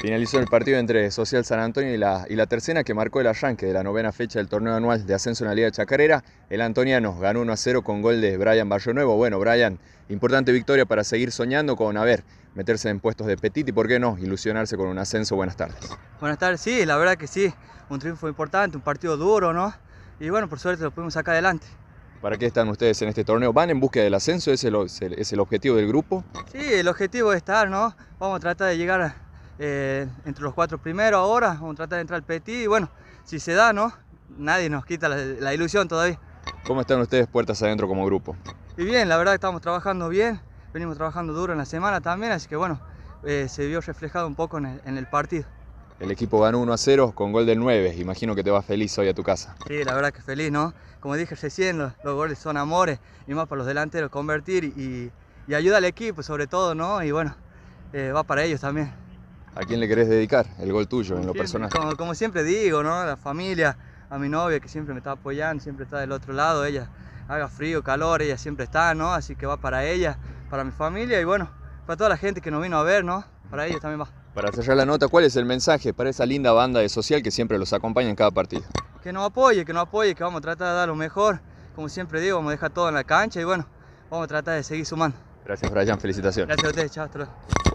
Finalizó el partido entre Social San Antonio y la, tercera que marcó el arranque de la novena fecha del torneo anual de ascenso en la Liga Chacarera. El Antoniano ganó 1 a 0 con gol de Brian Nuevo. Bueno, Brian, importante victoria para seguir soñando con, a ver, meterse en puestos de petit y, ¿por qué no?, ilusionarse con un ascenso. Buenas tardes. Buenas tardes, sí, la verdad que sí. Un triunfo importante, un partido duro, ¿no? Y bueno, por suerte lo pudimos sacar adelante. ¿Para qué están ustedes en este torneo? ¿Van en búsqueda del ascenso? ¿Es es el, objetivo del grupo? Sí, el objetivo es estar, ¿no? Vamos a tratar de llegar a eh, entre los cuatro primeros ahora, vamos a tratar de entrar al Petit y bueno, si se da, ¿no? Nadie nos quita la, ilusión todavía. ¿Cómo están ustedes puertas adentro como grupo? Y bien, la verdad estamos trabajando bien, venimos trabajando duro en la semana también, así que bueno, eh, se vio reflejado un poco en el, partido. El equipo ganó 1 a 0 con gol del 9, imagino que te vas feliz hoy a tu casa. Sí, la verdad que feliz, ¿no? Como dije recién, los, goles son amores, y más para los delanteros convertir y, y, ayuda al equipo sobre todo, ¿no? Y bueno, eh, va para ellos también. ¿A quién le querés dedicar el gol tuyo en lo personal? Como, siempre digo, ¿no? A la familia, a mi novia que siempre me está apoyando, siempre está del otro lado, ella haga frío, calor, ella siempre está, ¿no? Así que va para ella, para mi familia y bueno, para toda la gente que nos vino a ver, ¿no? Para ellos también va. Para cerrar la nota, ¿cuál es el mensaje para esa linda banda de social que siempre los acompaña en cada partido? Que nos apoye, que nos apoye, que vamos a tratar de dar lo mejor. Como siempre digo, vamos a dejar todo en la cancha y bueno, vamos a tratar de seguir sumando. Gracias, Brian. Felicitaciones. Gracias a ustedes. Chao, hasta